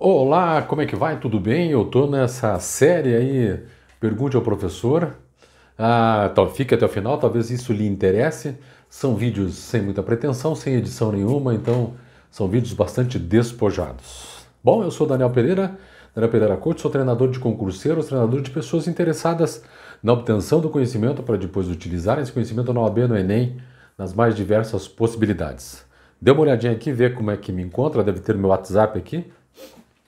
Olá, como é que vai? Tudo bem? Eu tô nessa série aí, Pergunte ao Professor. Ah, então fique até o final, talvez isso lhe interesse. São vídeos sem muita pretensão, sem edição nenhuma, então são vídeos bastante despojados. Bom, eu sou Daniel Pereira, Daniel Pereira Coach, sou treinador de concurseiros, treinador de pessoas interessadas na obtenção do conhecimento para depois utilizarem esse conhecimento na OAB, no Enem, nas mais diversas possibilidades. Dê uma olhadinha aqui, vê como é que me encontra, deve ter meu WhatsApp aqui.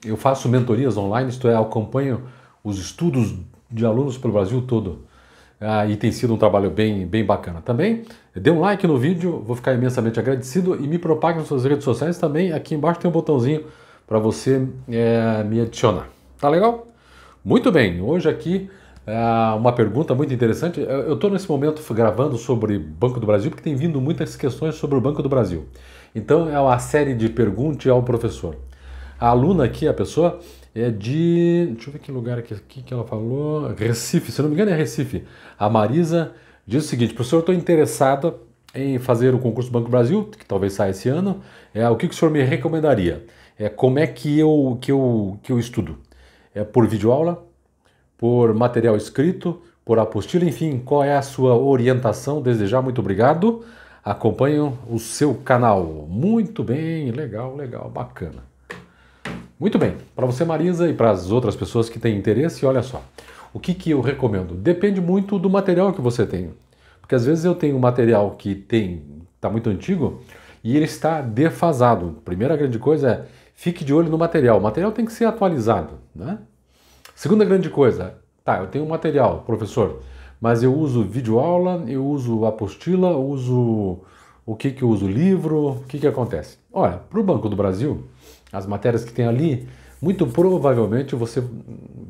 Eu faço mentorias online, isto é, acompanho os estudos de alunos pelo Brasil todo. Ah, e tem sido um trabalho bem, bem bacana. Também dê um like no vídeo, vou ficar imensamente agradecido e me propague nas suas redes sociais também. Aqui embaixo tem um botãozinho para você é, me adicionar. Tá legal? Muito bem, hoje aqui é uma pergunta muito interessante. Eu estou nesse momento gravando sobre Banco do Brasil porque tem vindo muitas questões sobre o Banco do Brasil. Então é uma série de perguntas ao professor. A aluna aqui, a pessoa, é de. Deixa eu ver que lugar aqui, aqui que ela falou. Recife, se não me engano é Recife. A Marisa diz o seguinte: professor, senhor estou interessada em fazer o concurso do Banco Brasil, que talvez saia esse ano. É, o que, que o senhor me recomendaria? É, como é que eu, que, eu, que eu estudo? É por videoaula? Por material escrito? Por apostila? Enfim, qual é a sua orientação? Desejar, muito obrigado. Acompanho o seu canal. Muito bem, legal, legal, bacana. Muito bem, para você, Marisa, e para as outras pessoas que têm interesse, olha só. O que, que eu recomendo? Depende muito do material que você tem. Porque às vezes eu tenho um material que tem está muito antigo e ele está defasado. Primeira grande coisa é fique de olho no material. O material tem que ser atualizado. Né? Segunda grande coisa, tá, eu tenho um material, professor, mas eu uso videoaula, eu uso apostila, uso o que, que eu uso livro, o que, que acontece? Olha, para o Banco do Brasil, as matérias que tem ali, muito provavelmente você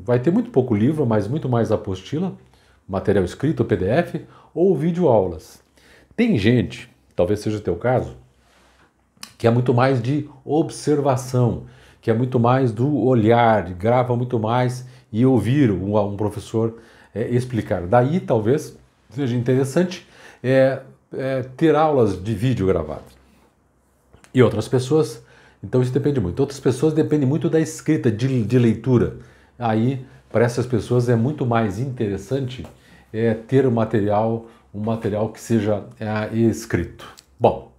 vai ter muito pouco livro, mas muito mais apostila, material escrito, PDF ou vídeo aulas. Tem gente, talvez seja o teu caso, que é muito mais de observação, que é muito mais do olhar, grava muito mais e ouvir um, um professor é, explicar. Daí talvez seja interessante é, é, ter aulas de vídeo gravado. E outras pessoas então isso depende muito. Outras pessoas dependem muito da escrita, de, de leitura. Aí, para essas pessoas, é muito mais interessante é, ter um material, um material que seja é, escrito. Bom,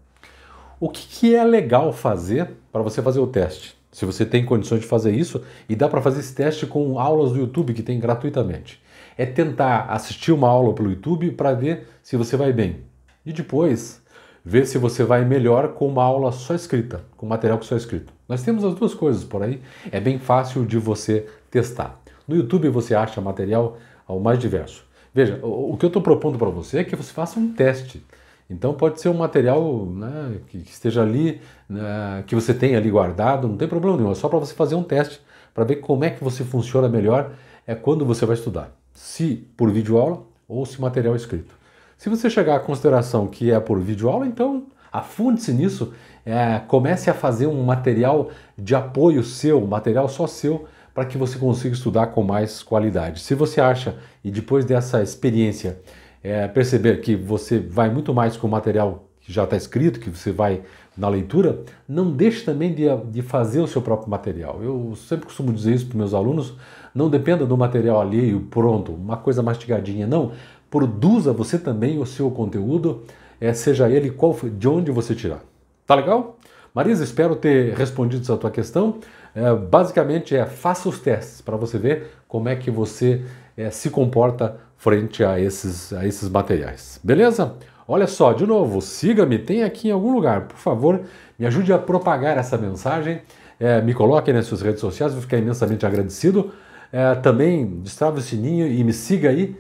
o que, que é legal fazer para você fazer o teste? Se você tem condições de fazer isso, e dá para fazer esse teste com aulas do YouTube que tem gratuitamente. É tentar assistir uma aula pelo YouTube para ver se você vai bem. E depois ver se você vai melhor com uma aula só escrita, com material que só é escrito. Nós temos as duas coisas por aí, é bem fácil de você testar. No YouTube você acha material ao mais diverso. Veja, o que eu estou propondo para você é que você faça um teste. Então pode ser um material né, que esteja ali, né, que você tenha ali guardado, não tem problema nenhum, é só para você fazer um teste para ver como é que você funciona melhor é quando você vai estudar, se por vídeo aula ou se material escrito. Se você chegar à consideração que é por vídeo aula, então afunde-se nisso, é, comece a fazer um material de apoio seu, um material só seu, para que você consiga estudar com mais qualidade. Se você acha, e depois dessa experiência, é, perceber que você vai muito mais com o material que já está escrito, que você vai na leitura, não deixe também de, de fazer o seu próprio material. Eu sempre costumo dizer isso para meus alunos, não dependa do material alheio pronto, uma coisa mastigadinha, não produza você também o seu conteúdo, é, seja ele qual for, de onde você tirar. Tá legal? Marisa, espero ter respondido essa tua questão. É, basicamente é faça os testes para você ver como é que você é, se comporta frente a esses, a esses materiais. Beleza? Olha só, de novo, siga-me, tem aqui em algum lugar, por favor, me ajude a propagar essa mensagem, é, me coloque nas suas redes sociais, vou ficar imensamente agradecido. É, também destrave o sininho e me siga aí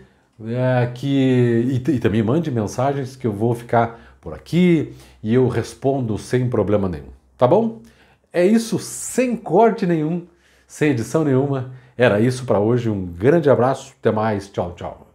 é, que, e, e também mande mensagens que eu vou ficar por aqui e eu respondo sem problema nenhum, tá bom? É isso, sem corte nenhum, sem edição nenhuma. Era isso para hoje. Um grande abraço, até mais, tchau, tchau.